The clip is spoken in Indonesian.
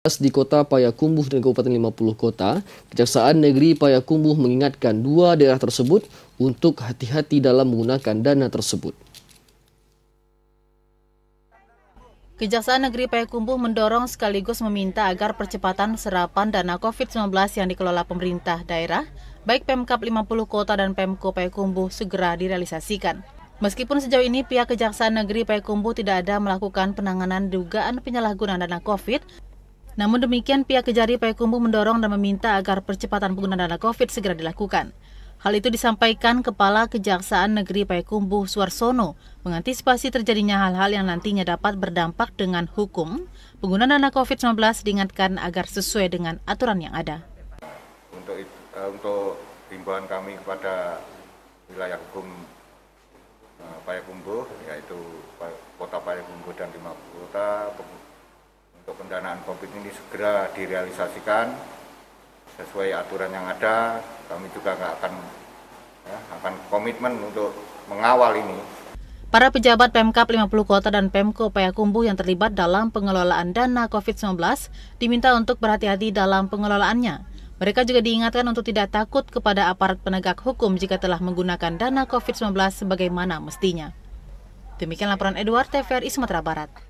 di Kota Payakumbuh dan Kabupaten 50 Kota, Kejaksaan Negeri Payakumbuh mengingatkan dua daerah tersebut untuk hati-hati dalam menggunakan dana tersebut. Kejaksaan Negeri Payakumbuh mendorong sekaligus meminta agar percepatan serapan dana COVID-19 yang dikelola pemerintah daerah, baik Pemkap 50 Kota dan Pemko Payakumbuh segera direalisasikan. Meskipun sejauh ini pihak Kejaksaan Negeri Payakumbuh tidak ada melakukan penanganan dugaan penyalahgunaan dana COVID, namun demikian, pihak Kejari Payakumbu mendorong dan meminta agar percepatan penggunaan dana COVID segera dilakukan. Hal itu disampaikan Kepala Kejaksaan Negeri Payakumbu Suarsono mengantisipasi terjadinya hal-hal yang nantinya dapat berdampak dengan hukum. Penggunaan dana COVID-19 diingatkan agar sesuai dengan aturan yang ada. Untuk, eh, untuk timbuhan kami kepada wilayah hukum eh, Payakumbu, yaitu Kota Payakumbu dan lima kota, pendanaan COVID ini segera direalisasikan sesuai aturan yang ada. Kami juga nggak akan ya, akan komitmen untuk mengawal ini. Para pejabat Pemkap 50 Kota dan Pemko Payakumbuh yang terlibat dalam pengelolaan dana COVID-19 diminta untuk berhati-hati dalam pengelolaannya. Mereka juga diingatkan untuk tidak takut kepada aparat penegak hukum jika telah menggunakan dana COVID-19 sebagaimana mestinya. Demikian laporan Edward TVRI Sumatera Barat.